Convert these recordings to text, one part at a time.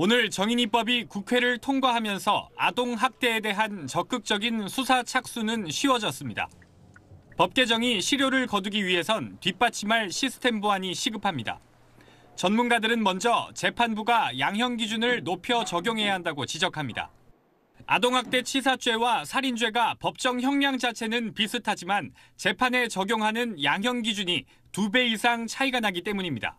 오늘 정인이법이 국회를 통과하면서 아동학대에 대한 적극적인 수사 착수는 쉬워졌습니다. 법 개정이 실효를 거두기 위해선 뒷받침할 시스템 보완이 시급합니다. 전문가들은 먼저 재판부가 양형 기준을 높여 적용해야 한다고 지적합니다. 아동학대 치사죄와 살인죄가 법정 형량 자체는 비슷하지만 재판에 적용하는 양형 기준이 두 배 이상 차이가 나기 때문입니다.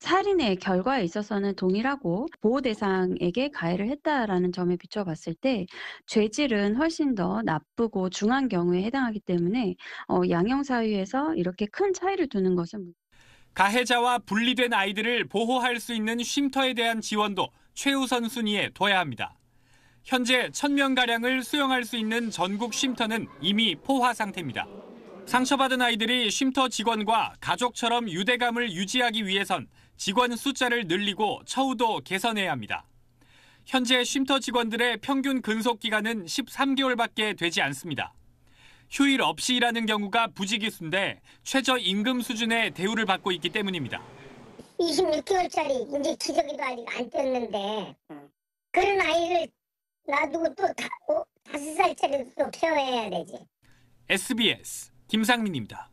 살인의 결과에 있어서는 동일하고 보호 대상에게 가해를 했다라는 점에 비춰봤을 때 죄질은 훨씬 더 나쁘고 중한 경우에 해당하기 때문에 어, 양형 사유에서 이렇게 큰 차이를 두는 것은 가해자와 분리된 아이들을 보호할 수 있는 쉼터에 대한 지원도 최우선 순위에 둬야 합니다. 현재 1000명 가량을 수용할 수 있는 전국 쉼터는 이미 포화 상태입니다. 상처받은 아이들이 쉼터 직원과 가족처럼 유대감을 유지하기 위해선 직원 숫자를 늘리고 처우도 개선해야 합니다. 현재 쉼터 직원들의 평균 근속 기간은 13개월밖에 되지 않습니다. 휴일 없이 일하는 경우가 부지기수인데 최저 임금 수준의 대우를 받고 있기 때문입니다. 26개월짜리 이제 기저귀도 아직 안 뗐는데 음. 그런 아이를 놔두고 또 다, 5살짜리도 어, 또 케어해야 되지. SBS 김상민입니다.